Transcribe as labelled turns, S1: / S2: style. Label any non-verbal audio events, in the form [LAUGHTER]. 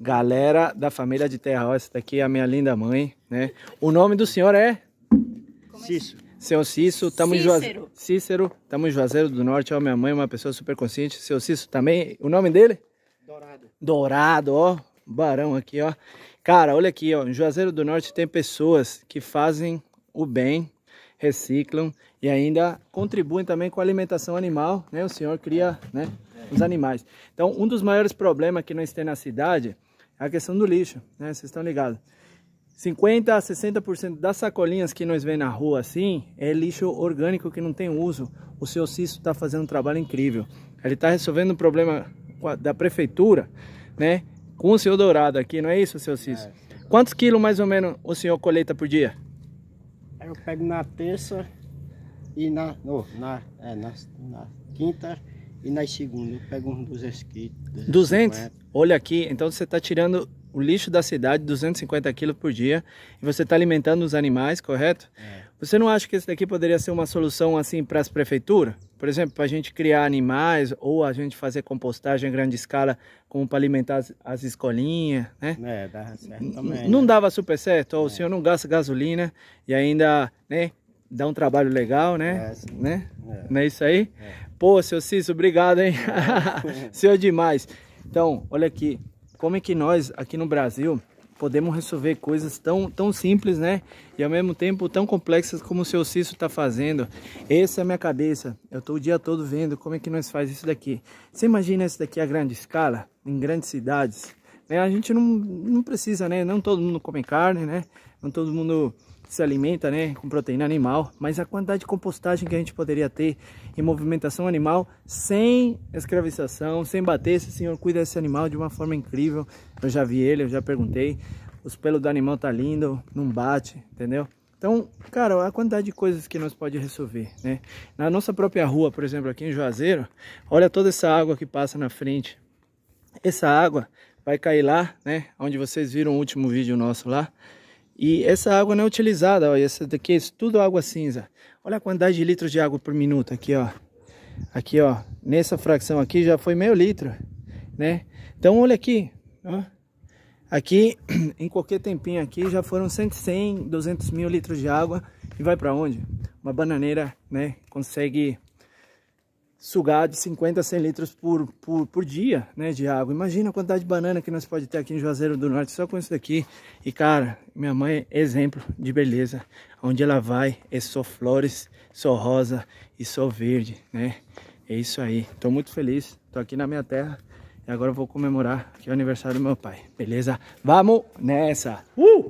S1: Galera da família de Terra, essa daqui é a minha linda mãe, né? O nome do senhor é? é Cícero. Cício. Seu Cício, tamo Cícero. Cícero, tamo em Juazeiro do Norte, ó, minha mãe, é uma pessoa super consciente. Seu Cício também, o nome dele? Dourado. Dourado, ó, barão aqui, ó. Cara, olha aqui, ó, em Juazeiro do Norte tem pessoas que fazem o bem, reciclam e ainda contribuem também com a alimentação animal, né? O senhor cria, né, os animais. Então, um dos maiores problemas que nós temos na cidade é a questão do lixo, né? Vocês estão ligados. 50 a 60% das sacolinhas que nós vemos na rua assim é lixo orgânico que não tem uso. O seu cisto está fazendo um trabalho incrível. Ele está resolvendo o um problema da prefeitura, né? Com o seu dourado aqui, não é isso, seu cisto? É. Quantos quilos mais ou menos o senhor coleta por dia? Eu pego na terça e na. Oh, na, é, na, na quinta e nas segundas eu pego uns 200 quilos. 200? Olha aqui, então você está tirando o lixo da cidade, 250 quilos por dia, e você está alimentando os animais, correto? É. Você não acha que isso daqui poderia ser uma solução assim para as prefeituras? Por exemplo, para a gente criar animais ou a gente fazer compostagem em grande escala como para alimentar as, as, escolinhas, né? É, dava certo também. Não né? dava super certo? É. O senhor não gasta gasolina e ainda, né? Dá um trabalho legal, né? É, sim. né? É. Não é isso aí? É. Pô, seu Cício, obrigado, hein? [LAUGHS] seu é demais. Então, olha aqui, como é que nós aqui no Brasil podemos resolver coisas tão, tão simples, né? E ao mesmo tempo tão complexas como o seu Cício está fazendo. Essa é a minha cabeça. Eu estou o dia todo vendo como é que nós faz isso daqui. Você imagina isso daqui a grande escala, em grandes cidades, né? A gente não, não precisa, né? Não todo mundo come carne, né? Não todo mundo se alimenta né, com proteína animal, mas a quantidade de compostagem que a gente poderia ter em movimentação animal sem escravização, sem bater, esse senhor cuida desse animal de uma forma incrível. Eu já vi ele, eu já perguntei. Os pelos do animal tá lindo, não bate, entendeu? Então, cara, a quantidade de coisas que nós pode resolver, né? Na nossa própria rua, por exemplo, aqui em Juazeiro, olha toda essa água que passa na frente. Essa água vai cair lá, né? Onde vocês viram o último vídeo nosso lá. E essa água não é utilizada, ó, essa daqui é tudo água cinza. Olha a quantidade de litros de água por minuto aqui, ó. Aqui, ó, nessa fração aqui já foi meio litro, né? Então olha aqui, ó. Aqui, [CLEARS THROAT] em qualquer tempinho aqui, já foram 100, 200 mil litros de água. E vai para onde? Uma bananeira, né? Consegue sugar de 50 a 100 litros por, por, por dia né, de água. Imagina a quantidade de banana que nós pode ter aqui em Juazeiro do Norte só com isso daqui. E cara, minha mãe é exemplo de beleza. Onde ela vai é só flores, só rosa e só verde, né? É isso aí. Tô muito feliz, tô aqui na minha terra e agora vou comemorar que é o aniversário do meu pai, beleza? Vamos nessa! Uh!